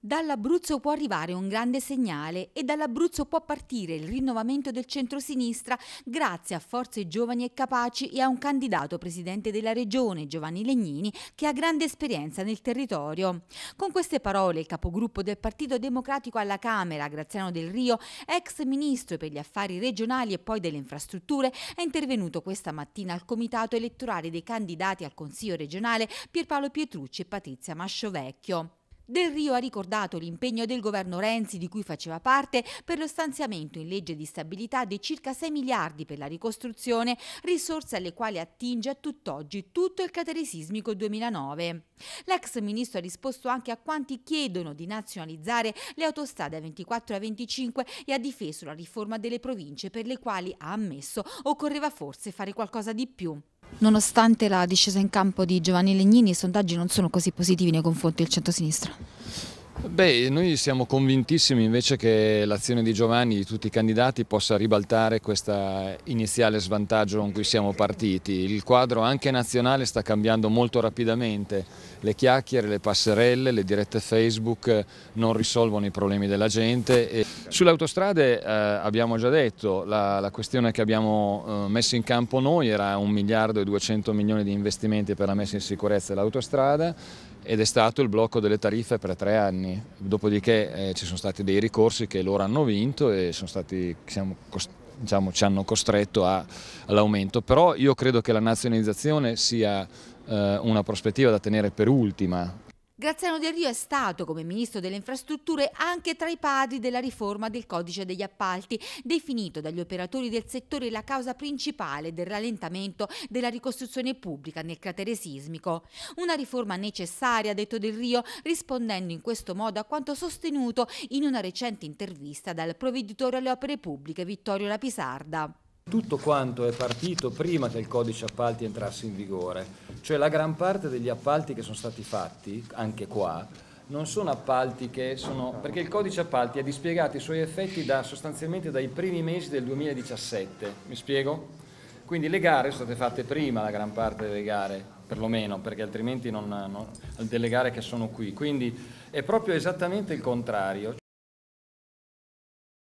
Dall'Abruzzo può arrivare un grande segnale e dall'Abruzzo può partire il rinnovamento del centrosinistra grazie a forze giovani e capaci e a un candidato presidente della regione, Giovanni Legnini, che ha grande esperienza nel territorio. Con queste parole il capogruppo del Partito Democratico alla Camera, Graziano Del Rio, ex ministro per gli affari regionali e poi delle infrastrutture, è intervenuto questa mattina al comitato elettorale dei candidati al Consiglio regionale Pierpaolo Pietrucci e Patrizia Masciovecchio. Del Rio ha ricordato l'impegno del governo Renzi di cui faceva parte per lo stanziamento in legge di stabilità di circa 6 miliardi per la ricostruzione, risorse alle quali attinge a tutt'oggi tutto il catere sismico 2009. L'ex ministro ha risposto anche a quanti chiedono di nazionalizzare le autostrade A24 e A25 e ha difeso la riforma delle province per le quali ha ammesso occorreva forse fare qualcosa di più. Nonostante la discesa in campo di Giovanni Legnini, i sondaggi non sono così positivi nei confronti del centro-sinistra. Beh, noi siamo convintissimi invece che l'azione di Giovanni, di tutti i candidati, possa ribaltare questo iniziale svantaggio con cui siamo partiti. Il quadro anche nazionale sta cambiando molto rapidamente, le chiacchiere, le passerelle, le dirette Facebook non risolvono i problemi della gente. E sulle autostrade eh, abbiamo già detto, la, la questione che abbiamo eh, messo in campo noi era 1 miliardo e 200 milioni di investimenti per la messa in sicurezza dell'autostrada ed è stato il blocco delle tariffe per tre anni anni, dopodiché eh, ci sono stati dei ricorsi che loro hanno vinto e stati, diciamo, ci hanno costretto a, all'aumento, però io credo che la nazionalizzazione sia eh, una prospettiva da tenere per ultima Graziano Del Rio è stato, come ministro delle infrastrutture, anche tra i padri della riforma del codice degli appalti, definito dagli operatori del settore la causa principale del rallentamento della ricostruzione pubblica nel cratere sismico. Una riforma necessaria, ha detto Del Rio, rispondendo in questo modo a quanto sostenuto in una recente intervista dal provveditore alle opere pubbliche Vittorio Lapisarda tutto quanto è partito prima che il codice appalti entrasse in vigore, cioè la gran parte degli appalti che sono stati fatti, anche qua, non sono appalti che sono... perché il codice appalti ha dispiegato i suoi effetti da, sostanzialmente dai primi mesi del 2017, mi spiego? Quindi le gare sono state fatte prima, la gran parte delle gare, perlomeno, perché altrimenti non... non delle gare che sono qui. Quindi è proprio esattamente il contrario.